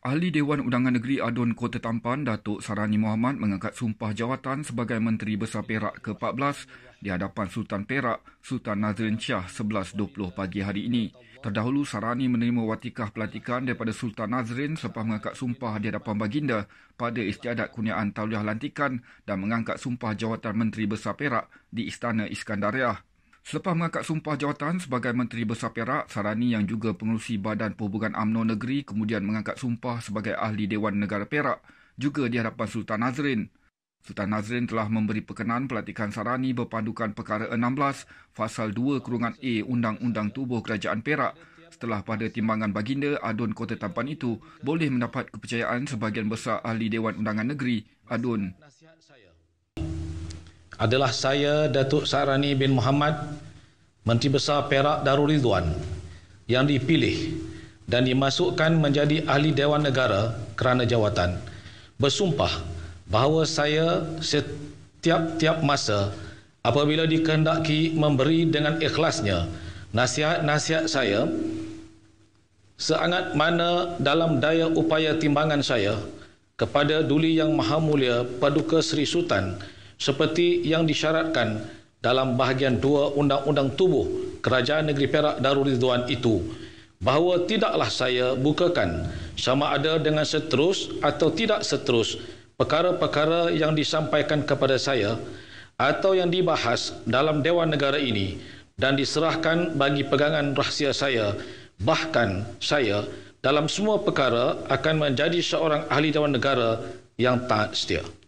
Ahli Dewan Undangan Negeri Adun Kota Tampan, Datuk Sarani Muhammad mengangkat sumpah jawatan sebagai Menteri Besar Perak ke-14 di hadapan Sultan Perak, Sultan Nazrin Shah 11.20 pagi hari ini. Terdahulu, Sarani menerima watikah pelantikan daripada Sultan Nazrin selepas mengangkat sumpah di hadapan baginda pada istiadat kuniaan tauliah lantikan dan mengangkat sumpah jawatan Menteri Besar Perak di Istana Iskandariah. Selepas mengangkat sumpah jawatan sebagai Menteri Besar Perak, Sarani yang juga pengurusi Badan Perhubungan UMNO Negeri kemudian mengangkat sumpah sebagai Ahli Dewan Negara Perak juga di hadapan Sultan Nazrin. Sultan Nazrin telah memberi perkenan pelatihan Sarani berpandukan perkara 16 Fasal 2 Kurungan A Undang-Undang Tubuh Kerajaan Perak setelah pada timbangan baginda adun kota tampan itu boleh mendapat kepercayaan sebahagian besar ahli Dewan Undangan Negeri, adun adalah saya Datuk Sarani bin Muhammad Menteri Besar Perak Darul Ridwan yang dipilih dan dimasukkan menjadi ahli Dewan Negara kerana jawatan bersumpah bahawa saya setiap-tiap masa apabila dikehendaki memberi dengan ikhlasnya nasihat-nasihat saya seangat mana dalam daya upaya timbangan saya kepada Duli Yang Maha Mulia Paduka Sri Sultan seperti yang disyaratkan dalam bahagian dua Undang-Undang Tubuh Kerajaan Negeri Perak Darul Ridwan itu bahawa tidaklah saya bukakan sama ada dengan seterus atau tidak seterus perkara-perkara yang disampaikan kepada saya atau yang dibahas dalam Dewan Negara ini dan diserahkan bagi pegangan rahsia saya bahkan saya dalam semua perkara akan menjadi seorang ahli Dewan Negara yang taat setia.